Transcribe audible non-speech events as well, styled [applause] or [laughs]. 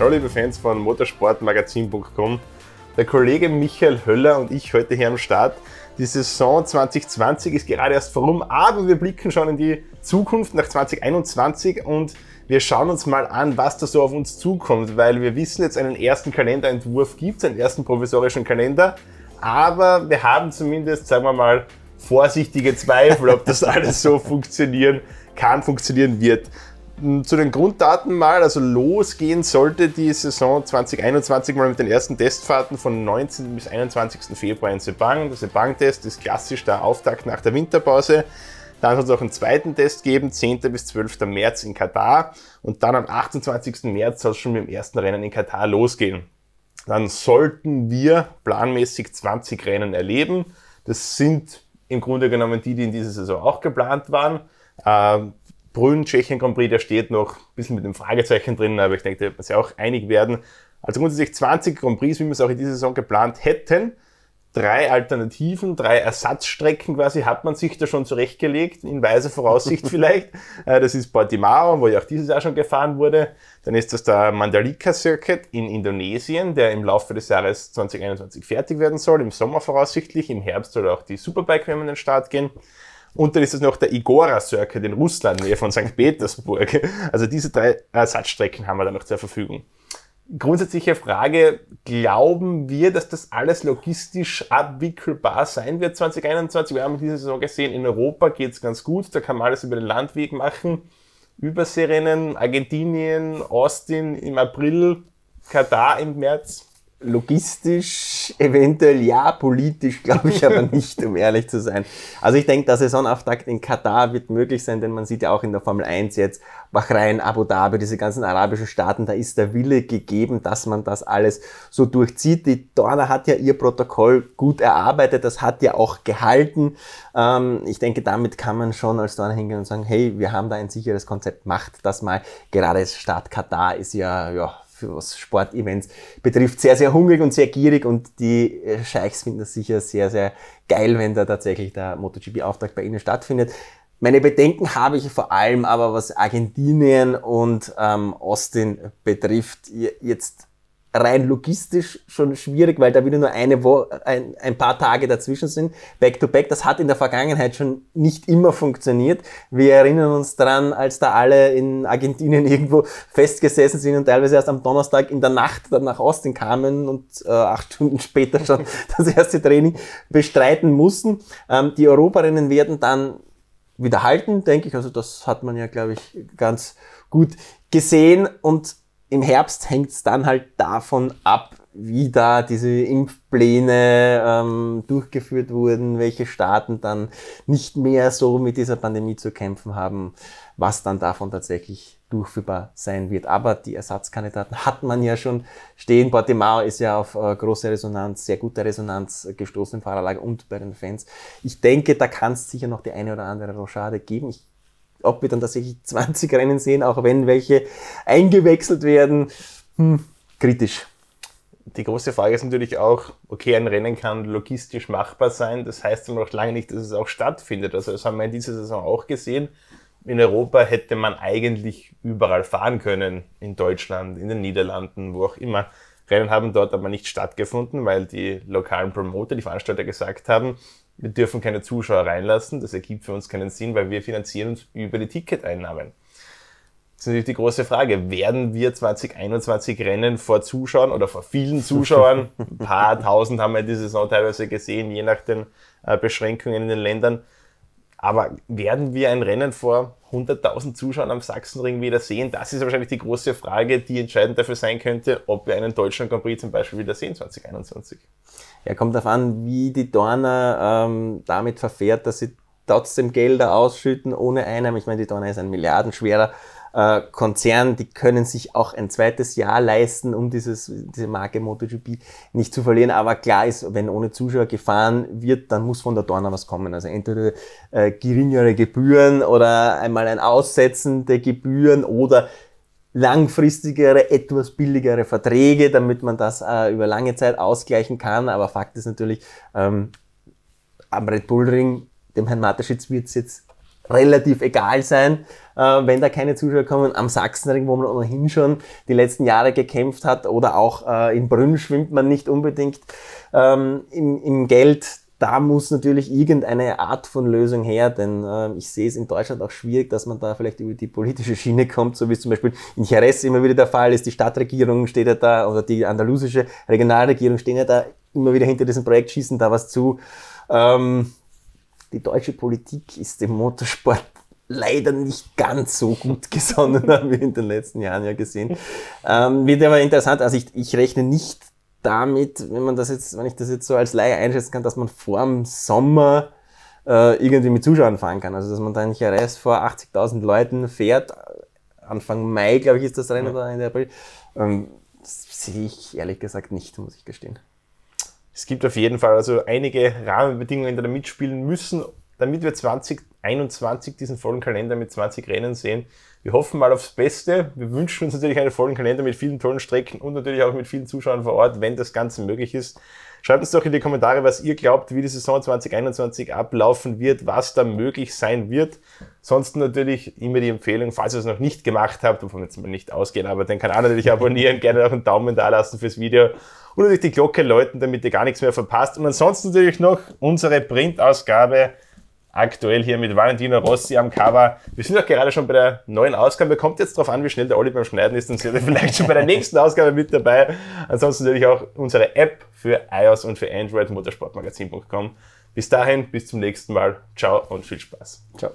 Hallo liebe Fans von motorsportmagazin.com. Der Kollege Michael Höller und ich heute hier am Start. Die Saison 2020 ist gerade erst vorum, aber wir blicken schon in die Zukunft nach 2021 und wir schauen uns mal an, was da so auf uns zukommt, weil wir wissen jetzt einen ersten Kalenderentwurf gibt, einen ersten provisorischen Kalender, aber wir haben zumindest, sagen wir mal, vorsichtige Zweifel, ob das [laughs] alles so funktionieren kann, funktionieren wird zu den Grunddaten mal, also losgehen sollte die Saison 2021 mal mit den ersten Testfahrten von 19. bis 21. Februar in Sebang. Der sebang test ist klassisch der Auftakt nach der Winterpause. Dann soll es auch einen zweiten Test geben, 10. bis 12. März in Katar. Und dann am 28. März soll es schon mit dem ersten Rennen in Katar losgehen. Dann sollten wir planmäßig 20 Rennen erleben. Das sind im Grunde genommen die, die in dieser Saison auch geplant waren. Ähm, brünn Tschechien Grand Prix, der steht noch ein bisschen mit dem Fragezeichen drin, aber ich denke, da wird man sich auch einig werden. Also grundsätzlich 20 Grand Prix, wie wir es auch in dieser Saison geplant hätten. Drei Alternativen, drei Ersatzstrecken quasi hat man sich da schon zurechtgelegt, in weiser Voraussicht [laughs] vielleicht. Äh, das ist Portimao, wo ja auch dieses Jahr schon gefahren wurde. Dann ist das der Mandalika Circuit in Indonesien, der im Laufe des Jahres 2021 fertig werden soll, im Sommer voraussichtlich, im Herbst soll auch die Superbike-WM an den Start gehen. Und dann ist es noch der Igora Circuit in Russland, nähe von St. Petersburg. Also diese drei Ersatzstrecken haben wir dann noch zur Verfügung. Grundsätzliche Frage, glauben wir, dass das alles logistisch abwickelbar sein wird 2021? Wir haben diese Saison gesehen, in Europa geht es ganz gut, da kann man alles über den Landweg machen. Überseerennen, Argentinien, Austin im April, Katar im März logistisch, eventuell ja, politisch glaube ich [laughs] aber nicht, um ehrlich zu sein. Also ich denke, der Saisonauftakt in Katar wird möglich sein, denn man sieht ja auch in der Formel 1 jetzt Bahrain, Abu Dhabi, diese ganzen arabischen Staaten, da ist der Wille gegeben, dass man das alles so durchzieht. Die Dorna hat ja ihr Protokoll gut erarbeitet, das hat ja auch gehalten. Ähm, ich denke, damit kann man schon als Dorna hingehen und sagen, hey, wir haben da ein sicheres Konzept, macht das mal. Gerade als Staat Katar ist ja, ja was Sportevents betrifft, sehr, sehr hungrig und sehr gierig und die äh, Scheichs finden das sicher sehr, sehr geil, wenn da tatsächlich der MotoGP-Auftrag bei ihnen stattfindet. Meine Bedenken habe ich vor allem aber, was Argentinien und ähm, Austin betrifft. Jetzt rein logistisch schon schwierig, weil da wieder nur eine Wo ein, ein, paar Tage dazwischen sind. Back to back, das hat in der Vergangenheit schon nicht immer funktioniert. Wir erinnern uns dran, als da alle in Argentinien [laughs] irgendwo festgesessen sind und teilweise erst am Donnerstag in der Nacht dann nach Austin kamen und äh, acht Stunden [laughs] später schon [laughs] das erste Training bestreiten mussten. Ähm, die Europarennen werden dann wieder halten, denke ich. Also das hat man ja, glaube ich, ganz gut gesehen und im Herbst hängt es dann halt davon ab, wie da diese Impfpläne ähm, durchgeführt wurden, welche Staaten dann nicht mehr so mit dieser Pandemie zu kämpfen haben, was dann davon tatsächlich durchführbar sein wird. Aber die Ersatzkandidaten hat man ja schon stehen. Portimao ist ja auf äh, große Resonanz, sehr gute Resonanz gestoßen im Fahrerlager und bei den Fans. Ich denke, da kann es sicher noch die eine oder andere Rochade geben. Ich ob wir dann tatsächlich 20 Rennen sehen, auch wenn welche eingewechselt werden, hm, kritisch. Die große Frage ist natürlich auch, okay, ein Rennen kann logistisch machbar sein, das heißt aber noch lange nicht, dass es auch stattfindet. Also das haben wir in dieser Saison auch gesehen. In Europa hätte man eigentlich überall fahren können, in Deutschland, in den Niederlanden, wo auch immer. Rennen haben dort aber nicht stattgefunden, weil die lokalen Promoter, die Veranstalter gesagt haben, wir dürfen keine Zuschauer reinlassen, das ergibt für uns keinen Sinn, weil wir finanzieren uns über die Ticketeinnahmen. Das ist natürlich die große Frage, werden wir 2021 Rennen vor Zuschauern oder vor vielen Zuschauern, ein paar tausend haben wir die Saison teilweise gesehen, je nach den äh, Beschränkungen in den Ländern, aber werden wir ein Rennen vor 100.000 Zuschauern am Sachsenring wieder sehen? Das ist wahrscheinlich die große Frage, die entscheidend dafür sein könnte, ob wir einen deutschen Grand Prix zum Beispiel wieder sehen 2021. Ja, kommt darauf an, wie die Dorner ähm, damit verfährt, dass sie trotzdem Gelder ausschütten ohne Einnahmen. Ich meine, die Dorner ist ein milliardenschwerer äh, Konzern, die können sich auch ein zweites Jahr leisten, um dieses, diese Marke MotoGP nicht zu verlieren. Aber klar ist, wenn ohne Zuschauer gefahren wird, dann muss von der Dorna was kommen. Also entweder äh, geringere Gebühren oder einmal ein Aussetzen der Gebühren oder langfristigere, etwas billigere Verträge, damit man das äh, über lange Zeit ausgleichen kann. Aber Fakt ist natürlich, ähm, am Red Bull Ring, dem Herrn Mateschitz wird es jetzt relativ egal sein, äh, wenn da keine Zuschauer kommen. Am Sachsenring, wo man ohnehin schon die letzten Jahre gekämpft hat oder auch äh, in Brünn schwimmt man nicht unbedingt ähm, im, im Geld da muss natürlich irgendeine Art von Lösung her, denn äh, ich sehe es in Deutschland auch schwierig, dass man da vielleicht über die politische Schiene kommt, so wie es zum Beispiel in Jerez immer wieder der Fall ist. Die Stadtregierung steht ja da oder die andalusische Regionalregierung stehen ja da immer wieder hinter diesem Projekt, schießen da was zu. Ähm, die deutsche Politik ist dem Motorsport leider nicht ganz so gut [laughs] gesonnen, haben wir in den letzten Jahren ja gesehen. Ähm, wird aber interessant, also ich, ich rechne nicht damit, wenn man das jetzt, wenn ich das jetzt so als Laie einschätzen kann, dass man vorm Sommer äh, irgendwie mit Zuschauern fahren kann. Also dass man da in Jerez vor 80.000 Leuten fährt. Anfang Mai, glaube ich, ist das Rennen ja. oder Ende April. Ähm, sehe ich ehrlich gesagt nicht, muss ich gestehen es gibt auf jeden Fall also einige Rahmenbedingungen, die da mitspielen müssen, damit wir 20 21 diesen vollen Kalender mit 20 Rennen sehen. Wir hoffen mal aufs Beste. Wir wünschen uns natürlich einen vollen Kalender mit vielen tollen Strecken und natürlich auch mit vielen Zuschauern vor Ort, wenn das Ganze möglich ist. Schreibt uns doch in die Kommentare, was ihr glaubt, wie die Saison 2021 ablaufen wird, was da möglich sein wird. Sonst natürlich immer die Empfehlung, falls ihr es noch nicht gemacht habt, wovon jetzt mal nicht ausgehen, aber den Kanal natürlich abonnieren, gerne auch einen Daumen da lassen fürs Video und natürlich die Glocke läuten, damit ihr gar nichts mehr verpasst. Und ansonsten natürlich noch unsere Printausgabe aktuell hier mit Valentino Rossi am Cover. Wir sind auch gerade schon bei der neuen Ausgabe. Kommt jetzt drauf an, wie schnell der Olli beim Schneiden ist, dann seid ihr vielleicht schon bei der nächsten Ausgabe mit dabei. Ansonsten natürlich auch unsere App für iOS und für Android, motorsportmagazin.com. Bis dahin, bis zum nächsten Mal. Ciao und viel Spaß. Ciao.